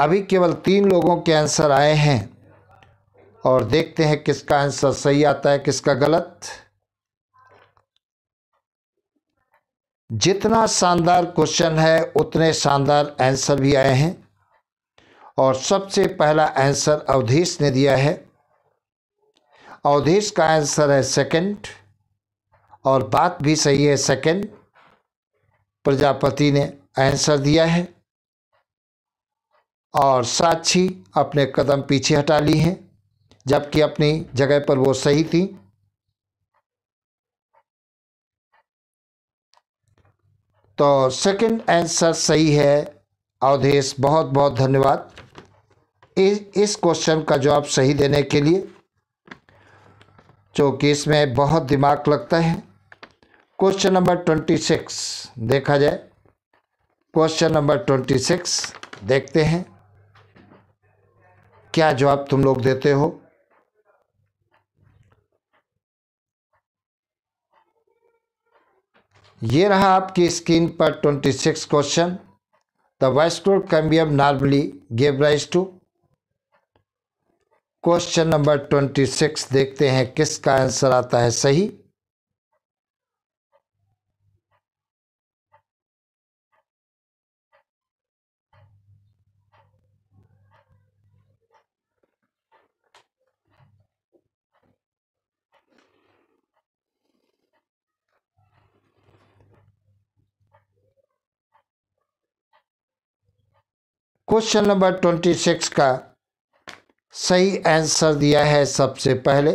अभी केवल तीन लोगों के आंसर आए हैं और देखते हैं किसका आंसर सही आता है किसका गलत जितना शानदार क्वेश्चन है उतने शानदार आंसर भी आए हैं और सबसे पहला आंसर अवधेश ने दिया है अवधेश का आंसर है सेकंड और बात भी सही है सेकंड प्रजापति ने आंसर दिया है और साक्षी अपने कदम पीछे हटा ली हैं जबकि अपनी जगह पर वो सही थी तो सेकंड आंसर सही है अवधेश बहुत बहुत धन्यवाद इस क्वेश्चन का जवाब सही देने के लिए जो कि इसमें बहुत दिमाग लगता है क्वेश्चन नंबर ट्वेंटी सिक्स देखा जाए क्वेश्चन नंबर ट्वेंटी सिक्स देखते हैं क्या जवाब तुम लोग देते हो ये रहा आपकी स्क्रीन पर twenty six question the vascular cambium normally gave rise to question number twenty six देखते हैं किसका आंसर आता है सही क्वेश्चन नंबर ट्वेंटी सिक्स का सही आंसर दिया है सबसे पहले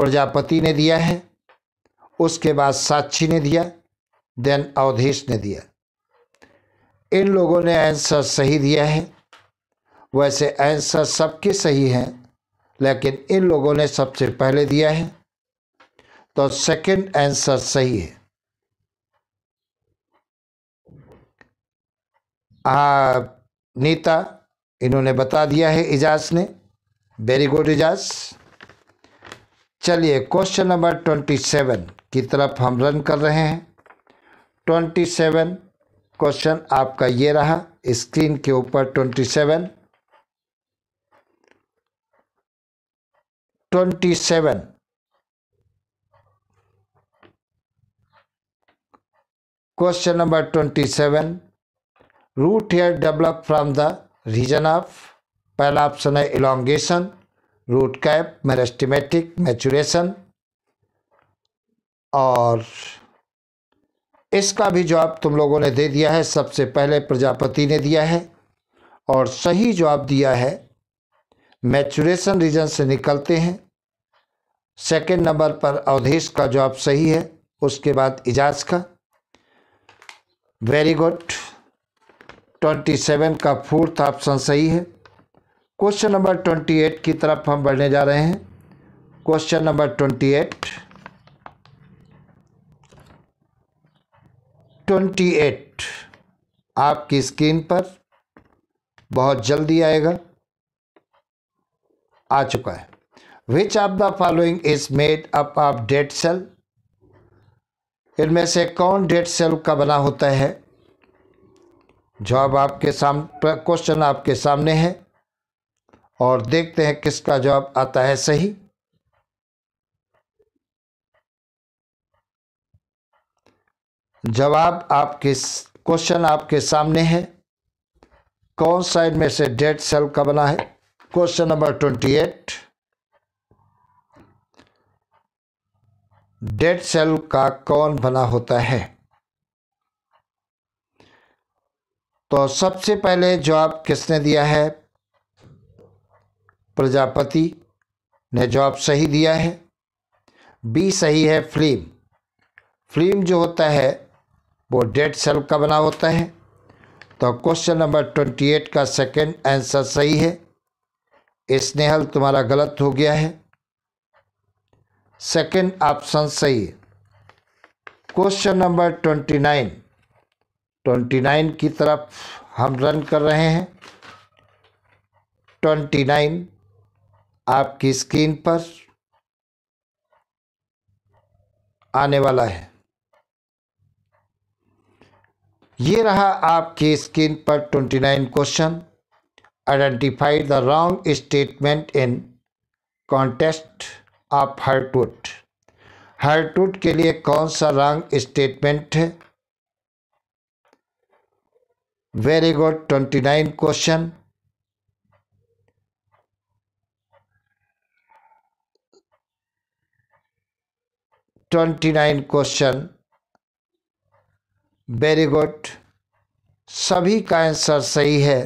प्रजापति ने दिया है उसके बाद साक्षी ने दिया देन अवधेश ने दिया इन लोगों ने आंसर सही दिया है वैसे आंसर सबके सही हैं लेकिन इन लोगों ने सबसे पहले दिया है तो सेकंड आंसर सही है आ, नीता इन्होंने बता दिया है इजाज ने वेरी गुड इजाज चलिए क्वेश्चन नंबर ट्वेंटी सेवन की तरफ हम रन कर रहे हैं ट्वेंटी सेवन क्वेश्चन आपका ये रहा स्क्रीन के ऊपर twenty seven twenty seven question number twenty seven root hair develop from the region of पहला ऑप्शन है elongation root cap meristematic maturation और इसका भी जवाब तुम लोगों ने दे दिया है सबसे पहले प्रजापति ने दिया है और सही जवाब दिया है मैचुरेशन रीजन से निकलते हैं सेकंड नंबर पर अवधेश का जवाब सही है उसके बाद इजाज का वेरी गुड ट्वेंटी सेवन का फोर्थ ऑप्शन सही है क्वेश्चन नंबर ट्वेंटी एट की तरफ हम बढ़ने जा रहे हैं question number twenty eight twenty eight आपकी स्क्रीन पर बहुत जल्दी आएगा आ चुका है which of the following is made up of dead cell इनमें से कौन डेड सेल का बना होता है जवाब आपके साम क्वेश्चन आपके सामने है और देखते हैं किसका जवाब आता है सही जवाब आपके क्वेश्चन आपके सामने है कौन साइड में से डेड सेल का बना है question number twenty eight dead cell का कौन बना होता है तो सबसे पहले जवाब किसने दिया है प्रजापति ने जवाब सही दिया है बी सही है फ्लीम फ्लीम जो होता है वो डेड सेल का बना होता है तो क्वेश्चन नंबर ट्वेंटी एट का सेकंड आंसर सही है स्नेहल तुम्हारा गलत हो गया है सेकंड ऑप्शन सही है question number twenty nine twenty nine की तरफ हम रन कर रहे हैं ट्वेंटी नाइन आपकी स्क्रीन पर आने वाला है ये रहा आपकी स्क्रीन पर twenty nine question identify the wrong statement in context of heartwood heartwood के लिए कौन सा रॉन्ग स्टेटमेंट है very good twenty nine question twenty nine question very good सभी का आंसर सही है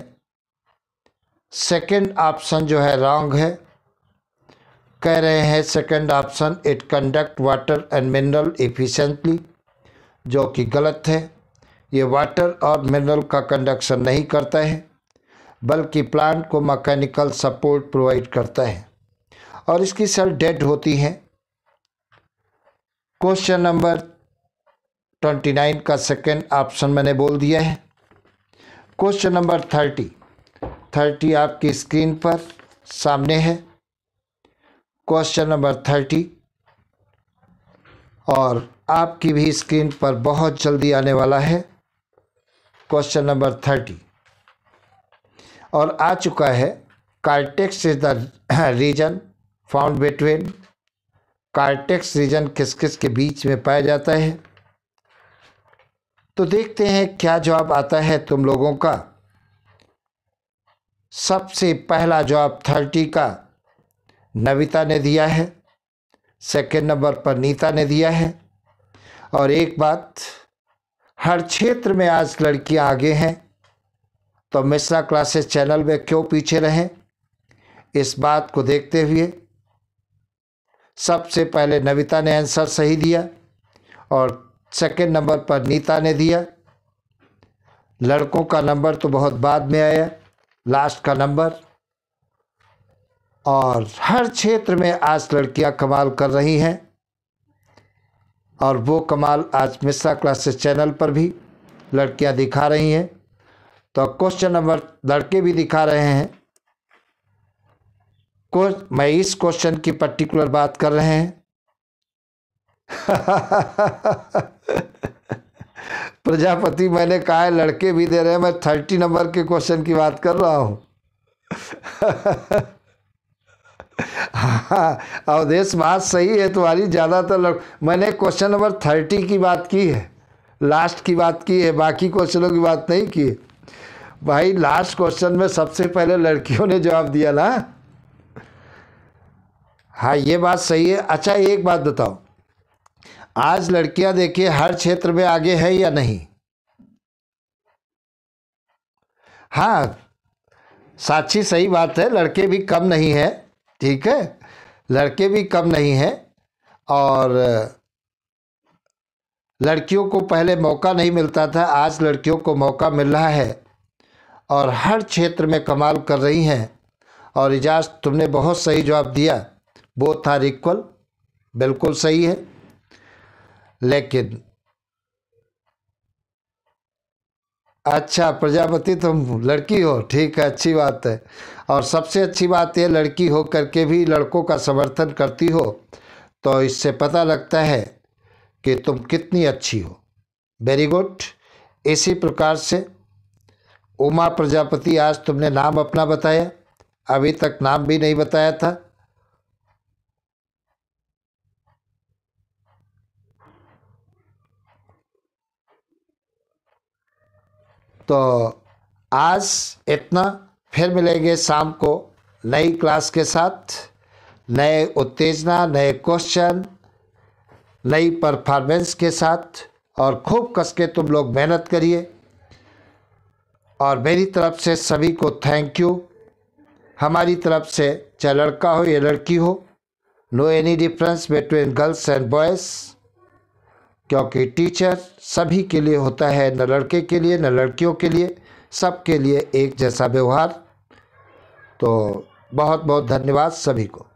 सेकंड ऑप्शन जो है रॉन्ग है कह रहे हैं second option it conduct water and mineral efficiently जो कि गलत है ये वाटर और मिनरल का कंडक्शन नहीं करता है बल्कि प्लांट को मैकेनिकल सपोर्ट प्रोवाइड करता है और इसकी सेल डेड होती हैं क्वेश्चन नंबर ट्वेंटी नाइन का सेकेंड ऑप्शन मैंने बोल दिया है क्वेश्चन नंबर थर्टी थर्टी आपकी स्क्रीन पर सामने है क्वेश्चन नंबर थर्टी और आपकी भी स्क्रीन पर बहुत जल्दी आने वाला है क्वेश्चन नंबर थर्टी और आ चुका है cortex is the region found between cortex region किस किस के बीच में पाया जाता है तो देखते हैं क्या जवाब आता है तुम लोगों का सबसे पहला जवाब थर्टी का नविता ने दिया है सेकेंड नंबर पर नीता ने दिया है और एक बात हर क्षेत्र में आज लड़कियां आगे हैं तो मिश्रा क्लासेस चैनल में क्यों पीछे रहें इस बात को देखते हुए सबसे पहले नविता ने आंसर सही दिया और सेकंड नंबर पर नीता ने दिया लड़कों का नंबर तो बहुत बाद में आया लास्ट का नंबर और हर क्षेत्र में आज लड़कियां कमाल कर रही हैं और वो कमाल आज मिश्रा क्लासेस चैनल पर भी लड़कियां दिखा रही हैं तो क्वेश्चन नंबर लड़के भी दिखा रहे हैं मैं इस क्वेश्चन की पर्टिकुलर बात कर रहे हैं प्रजापति मैंने कहा है लड़के भी दे रहे हैं मैं थर्टी नंबर के क्वेश्चन की बात कर रहा हूँ हाँ अवधेश बात सही है तुम्हारी ज़्यादातर लोग मैंने क्वेश्चन नंबर थर्टी की बात की है लास्ट की बात की है बाकी क्वेश्चनों की बात नहीं की भाई लास्ट क्वेश्चन में सबसे पहले लड़कियों ने जवाब दिया ना हाँ ये बात सही है अच्छा एक बात बताओ आज लड़कियां देखिए हर क्षेत्र में आगे है या नहीं हाँ साक्षी सही बात है लड़के भी कम नहीं है ठीक है लड़के भी कम नहीं हैं और लड़कियों को पहले मौका नहीं मिलता था आज लड़कियों को मौका मिल रहा है और हर क्षेत्र में कमाल कर रही हैं और इजाज तुमने बहुत सही जवाब दिया बोथ आर इक्वल बिल्कुल सही है लेकिन अच्छा प्रजापति तुम लड़की हो ठीक है अच्छी बात है और सबसे अच्छी बात यह लड़की हो करके भी लड़कों का समर्थन करती हो तो इससे पता लगता है कि तुम कितनी अच्छी हो वेरी गुड इसी प्रकार से उमा प्रजापति आज तुमने नाम अपना बताया अभी तक नाम भी नहीं बताया था तो आज इतना फिर मिलेंगे शाम को नई क्लास के साथ नए उत्तेजना नए क्वेश्चन नई परफॉर्मेंस के साथ और खूब कस के तुम लोग मेहनत करिए और मेरी तरफ से सभी को थैंक यू हमारी तरफ से चाहे लड़का हो या लड़की हो no any difference between girls and boys क्योंकि टीचर सभी के लिए होता है न लड़के के लिए न लड़कियों के लिए सबके लिए एक जैसा व्यवहार तो बहुत बहुत धन्यवाद सभी को